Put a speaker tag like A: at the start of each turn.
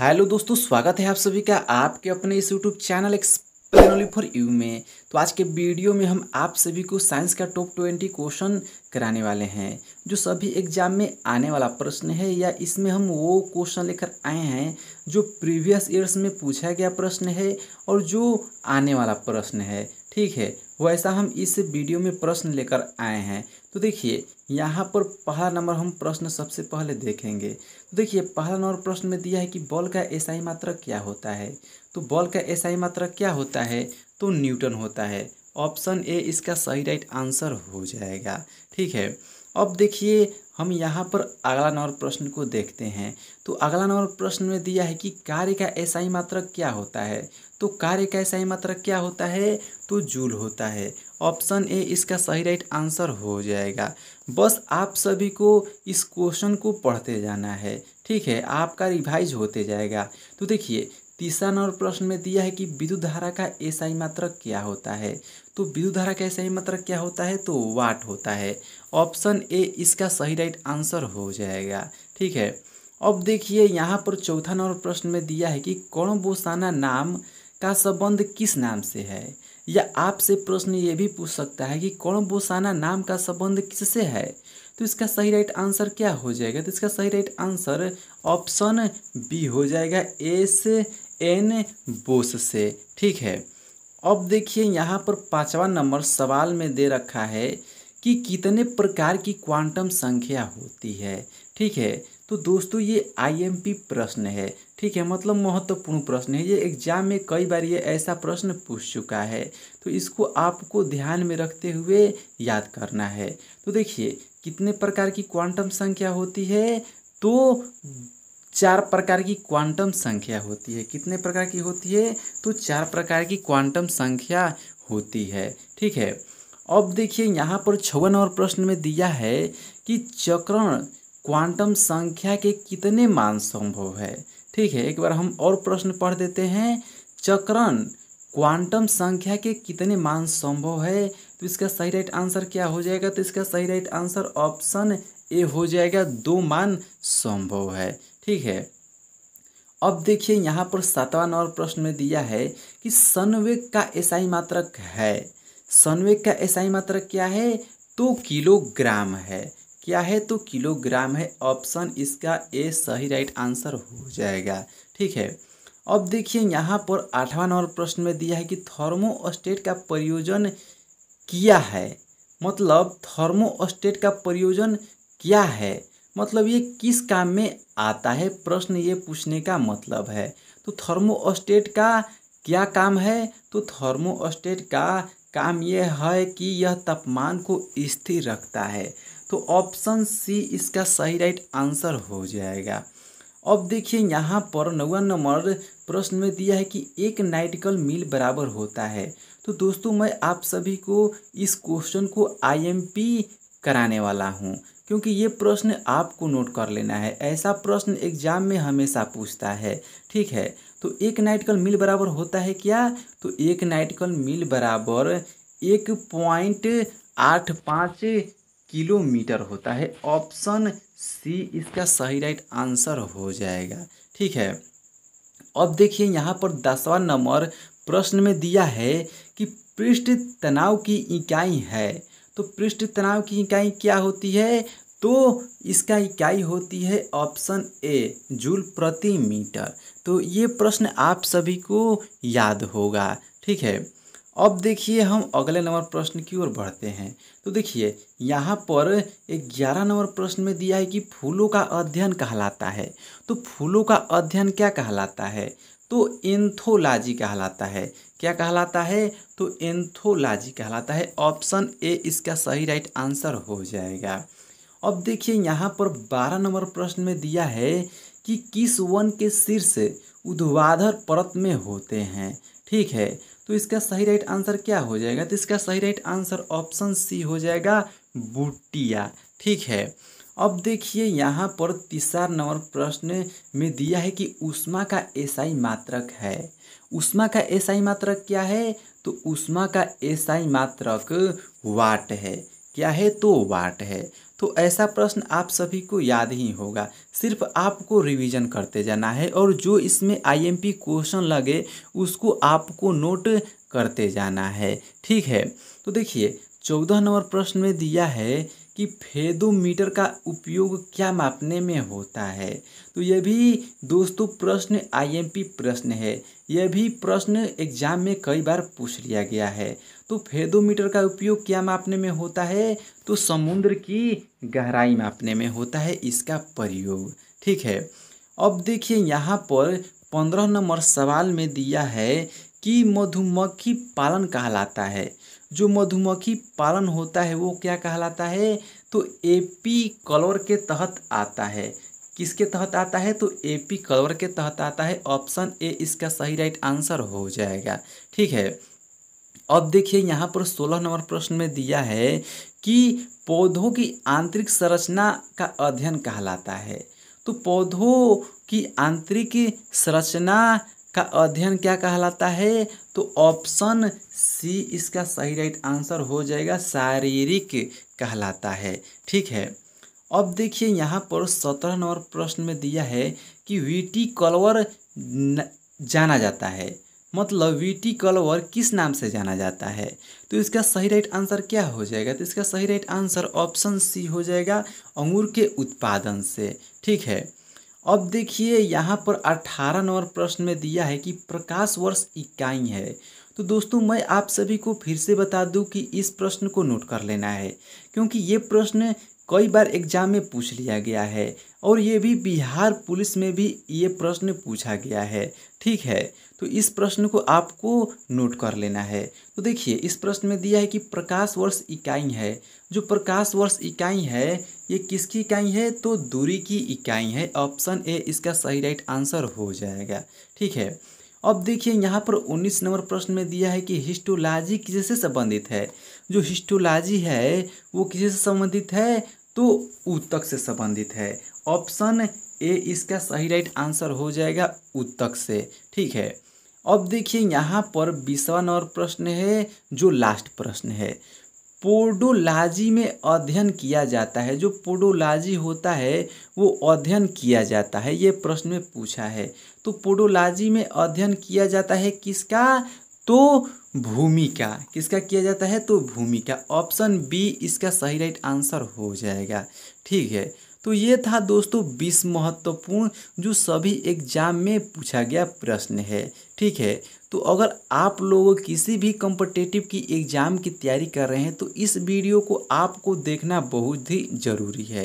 A: hello दोस्तों स्वागत है आप सभी का आपके अपने इस YouTube channel explain only for you में तो आज के वीडियो में हम आप सभी को साइंस का टॉप ट्वेंटी क्वेश्चन कराने वाले हैं जो सभी एग्जाम में आने वाला प्रश्न है या इसमें हम वो क्वेश्चन लेकर आए हैं जो प्रीवियस ईयर्स में पूछा गया प्रश्न है और जो आने वाला प्रश्न है ठीक है वैसा हम इस वीडियो में प्रश्न लेकर आए हैं तो देखिए यहाँ पर पहला नंबर हम प्रश्न सबसे पहले देखेंगे तो देखिए पहला नंबर प्रश्न में दिया है कि बॉल का एसआई मात्रक क्या होता है तो बॉल का एसआई मात्रक क्या होता है तो न्यूटन होता है ऑप्शन ए इसका सही राइट आंसर हो जाएगा ठीक है अब देखिए हम यहाँ पर अगला नंबर प्रश्न को देखते हैं तो अगला नंबर प्रश्न में दिया है कि कार्य का एसआई मात्रक क्या होता है तो कार्य का एसआई मात्रक क्या होता है तो जूल होता है ऑप्शन ए इसका सही राइट आंसर हो जाएगा बस आप सभी को इस क्वेश्चन को पढ़ते जाना है ठीक है आपका रिवाइज होते जाएगा तो देखिए तीसरा नंबर प्रश्न में दिया है कि विद्युत धारा का एसआई मात्रक क्या होता है तो विद्युत धारा का एसआई मात्रक क्या होता है तो वाट होता है ऑप्शन ए इसका सही राइट आंसर हो जाएगा ठीक है अब देखिए यहाँ पर चौथा नंबर प्रश्न में दिया है कि कौन बोसाना नाम का संबंध किस नाम से है या आपसे प्रश्न ये भी पूछ सकता है कि बोसाना नाम का संबंध किससे है तो इसका सही राइट आंसर क्या हो जाएगा तो इसका सही राइट आंसर ऑप्शन बी हो जाएगा एस एन बोस से ठीक है अब देखिए यहाँ पर पाँचवा नंबर सवाल में दे रखा है कि कितने प्रकार की क्वांटम संख्या होती है ठीक है तो दोस्तों ये आईएमपी प्रश्न है ठीक है मतलब महत्वपूर्ण प्रश्न है ये एग्जाम में कई बार ये ऐसा प्रश्न पूछ चुका है तो इसको आपको ध्यान में रखते हुए याद करना है तो देखिए कितने प्रकार की क्वांटम संख्या होती है तो चार प्रकार की क्वांटम संख्या होती है कितने प्रकार की होती है तो चार प्रकार की क्वांटम संख्या होती है ठीक है अब देखिए यहाँ पर छवन और प्रश्न में दिया है कि चक्रण क्वांटम संख्या के कितने मान संभव है ठीक है एक बार हम और प्रश्न पढ़ देते हैं चक्रण क्वांटम संख्या के कितने मान संभव है तो इसका सही राइट आंसर क्या हो जाएगा तो इसका सही राइट आंसर ऑप्शन ए हो जाएगा दो मान संभव है ठीक है अब देखिए यहाँ पर सातवां नंबर प्रश्न में दिया है कि सनवेग का एसआई मात्रक है सनवेग का एसआई मात्रक क्या है तो किलोग्राम है क्या है तो किलोग्राम है ऑप्शन इसका ए सही राइट आंसर हो जाएगा ठीक है अब देखिए यहाँ पर आठवां नंबर प्रश्न में दिया है कि थर्मोस्टेट का प्रयोजन किया है मतलब थर्मोस्टेट का प्रयोजन क्या है मतलब ये किस काम में आता है प्रश्न ये पूछने का मतलब है तो थर्मोस्टेट का क्या काम है तो थर्मोस्टेट का काम यह है कि यह तापमान को स्थिर रखता है तो ऑप्शन सी इसका सही राइट आंसर हो जाएगा अब देखिए यहाँ पर नवा नंबर प्रश्न में दिया है कि एक नाइटिकल मील बराबर होता है तो दोस्तों मैं आप सभी को इस क्वेश्चन को आईएमपी कराने वाला हूँ क्योंकि ये प्रश्न आपको नोट कर लेना है ऐसा प्रश्न एग्जाम में हमेशा पूछता है ठीक है तो एक नाइटिकल मील बराबर होता है क्या तो एक नाइटिकल मील बराबर एक पॉइंट आठ पाँच किलोमीटर होता है ऑप्शन सी इसका सही राइट आंसर हो जाएगा ठीक है अब देखिए यहाँ पर दसवा नंबर प्रश्न में दिया है कि पृष्ठ तनाव की इकाई है तो पृष्ठ तनाव की इकाई क्या होती है तो इसका इकाई होती है ऑप्शन ए जूल प्रति मीटर तो ये प्रश्न आप सभी को याद होगा ठीक है अब देखिए हम अगले नंबर प्रश्न की ओर बढ़ते हैं तो देखिए यहाँ पर ग्यारह नंबर प्रश्न में दिया है कि फूलों का अध्ययन कहलाता है तो फूलों का अध्ययन क्या कहलाता है तो एंथोलॉजी कहलाता है क्या कहलाता है तो एंथोलॉजी कहलाता है ऑप्शन ए इसका सही राइट आंसर हो जाएगा अब देखिए यहाँ पर बारह नंबर प्रश्न में दिया है कि किस वन के शीर्ष उद्वाधर परत में होते हैं ठीक है तो इसका सही राइट आंसर क्या हो जाएगा तो इसका सही राइट आंसर ऑप्शन सी हो जाएगा बुटिया ठीक है अब देखिए यहाँ पर तीसरा नंबर प्रश्न में दिया है कि उष्मा का एसआई मात्रक है उष्मा का एसआई मात्रक क्या है तो उष्मा का एसआई मात्रक वाट है क्या है तो वाट है तो ऐसा प्रश्न आप सभी को याद ही होगा सिर्फ आपको रिवीजन करते जाना है और जो इसमें आईएमपी क्वेश्चन लगे उसको आपको नोट करते जाना है ठीक है तो देखिए चौदह नंबर प्रश्न में दिया है कि फेदोमीटर का उपयोग क्या मापने में होता है तो यह भी दोस्तों प्रश्न आईएमपी प्रश्न है यह भी प्रश्न एग्जाम में कई बार पूछ लिया गया है तो फेदोमीटर का उपयोग क्या मापने में होता है तो समुद्र की गहराई मापने में होता है इसका प्रयोग ठीक है अब देखिए यहाँ पर पंद्रह नंबर सवाल में दिया है कि मधुमक्खी पालन कहलाता है जो मधुमक्खी पालन होता है वो क्या कहलाता है तो एपी कलर के तहत आता है किसके तहत आता है तो एपी कलर के तहत आता है ऑप्शन ए इसका सही राइट आंसर हो जाएगा ठीक है अब देखिए यहाँ पर सोलह नंबर प्रश्न में दिया है कि पौधों की आंतरिक संरचना का अध्ययन कहलाता है तो पौधों की आंतरिक संरचना का अध्ययन क्या कहलाता है तो ऑप्शन सी इसका सही राइट आंसर हो जाएगा शारीरिक कहलाता है ठीक है अब देखिए यहाँ पर सत्रह नंबर प्रश्न में दिया है कि वीटी कलवर जाना जाता है मतलब वीटी कलवर किस नाम से जाना जाता है तो इसका सही राइट आंसर क्या हो जाएगा तो इसका सही राइट आंसर ऑप्शन सी हो जाएगा अंगूर के उत्पादन से ठीक है अब देखिए यहाँ पर 18 नंबर प्रश्न में दिया है कि प्रकाश वर्ष इकाई है तो दोस्तों मैं आप सभी को फिर से बता दूं कि इस प्रश्न को नोट कर लेना है क्योंकि ये प्रश्न कई बार एग्जाम में पूछ लिया गया है और ये भी बिहार पुलिस में भी ये प्रश्न पूछा गया है ठीक है तो इस प्रश्न को आपको नोट कर लेना है तो देखिए इस प्रश्न में दिया है कि प्रकाश वर्ष इकाई है जो प्रकाश वर्ष इकाई है ये किसकी इकाई है तो दूरी की इकाई है ऑप्शन ए इसका सही राइट आंसर हो जाएगा ठीक है अब देखिए यहाँ पर 19 नंबर प्रश्न में दिया है कि हिस्टोलॉजी किससे संबंधित है जो हिस्टोलॉजी है वो किससे संबंधित है तो ऊतक से संबंधित है ऑप्शन ए इसका सही राइट आंसर हो जाएगा ऊतक से ठीक है अब देखिए यहाँ पर बीसवा नंबर प्रश्न है जो लास्ट प्रश्न है पोडोलॉजी में अध्ययन किया जाता है जो पोडोलॉजी होता है वो अध्ययन किया जाता है ये प्रश्न में पूछा है तो पोडोलॉजी में अध्ययन किया जाता है किसका तो भूमि का किसका किया जाता है तो भूमि का ऑप्शन बी इसका सही राइट आंसर हो जाएगा ठीक है तो ये था दोस्तों बीस महत्वपूर्ण जो सभी एग्जाम में पूछा गया प्रश्न है ठीक है तो अगर आप लोग किसी भी कम्पटेटिव की एग्ज़ाम की तैयारी कर रहे हैं तो इस वीडियो को आपको देखना बहुत ही ज़रूरी है